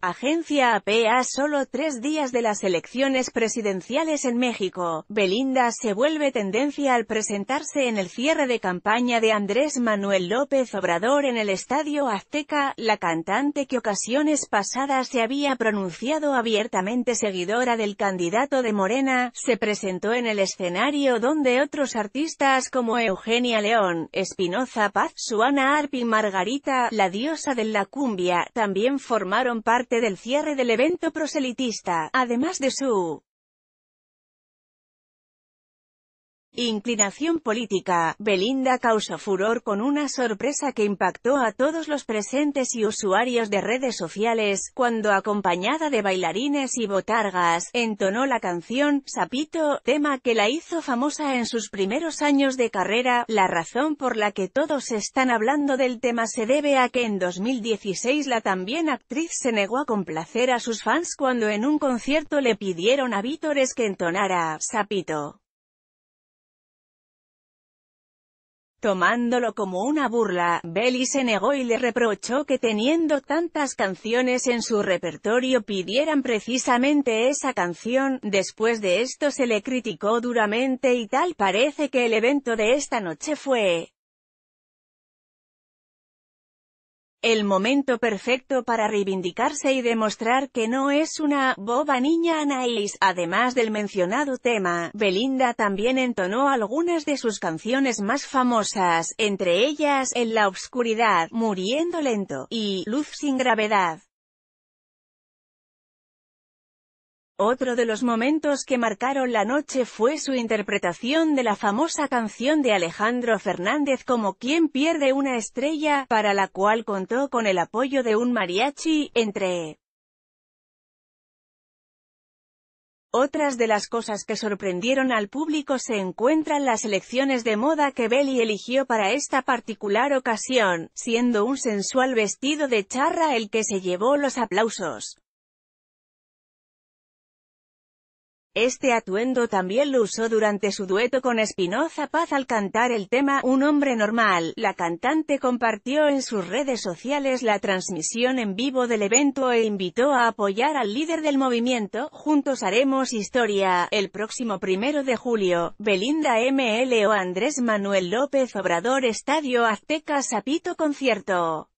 agencia APA solo tres días de las elecciones presidenciales en México, Belinda se vuelve tendencia al presentarse en el cierre de campaña de Andrés Manuel López Obrador en el Estadio Azteca, la cantante que ocasiones pasadas se había pronunciado abiertamente seguidora del candidato de Morena, se presentó en el escenario donde otros artistas como Eugenia León, Espinoza Paz, Suana Arpi y Margarita, la diosa de la cumbia, también formaron parte del cierre del evento proselitista, además de su Inclinación política, Belinda causó furor con una sorpresa que impactó a todos los presentes y usuarios de redes sociales, cuando acompañada de bailarines y botargas, entonó la canción, Sapito, tema que la hizo famosa en sus primeros años de carrera, la razón por la que todos están hablando del tema se debe a que en 2016 la también actriz se negó a complacer a sus fans cuando en un concierto le pidieron a Vítores que entonara, Sapito. Tomándolo como una burla, Belly se negó y le reprochó que teniendo tantas canciones en su repertorio pidieran precisamente esa canción, después de esto se le criticó duramente y tal parece que el evento de esta noche fue El momento perfecto para reivindicarse y demostrar que no es una boba niña Anaís. Además del mencionado tema, Belinda también entonó algunas de sus canciones más famosas, entre ellas En la oscuridad, Muriendo lento, y Luz sin gravedad. Otro de los momentos que marcaron la noche fue su interpretación de la famosa canción de Alejandro Fernández como Quien pierde una estrella, para la cual contó con el apoyo de un mariachi, entre otras de las cosas que sorprendieron al público se encuentran las elecciones de moda que Belly eligió para esta particular ocasión, siendo un sensual vestido de charra el que se llevó los aplausos. Este atuendo también lo usó durante su dueto con Espinoza Paz al cantar el tema Un hombre normal. La cantante compartió en sus redes sociales la transmisión en vivo del evento e invitó a apoyar al líder del movimiento. Juntos haremos historia. El próximo primero de julio, Belinda ML o Andrés Manuel López Obrador Estadio Azteca Sapito Concierto.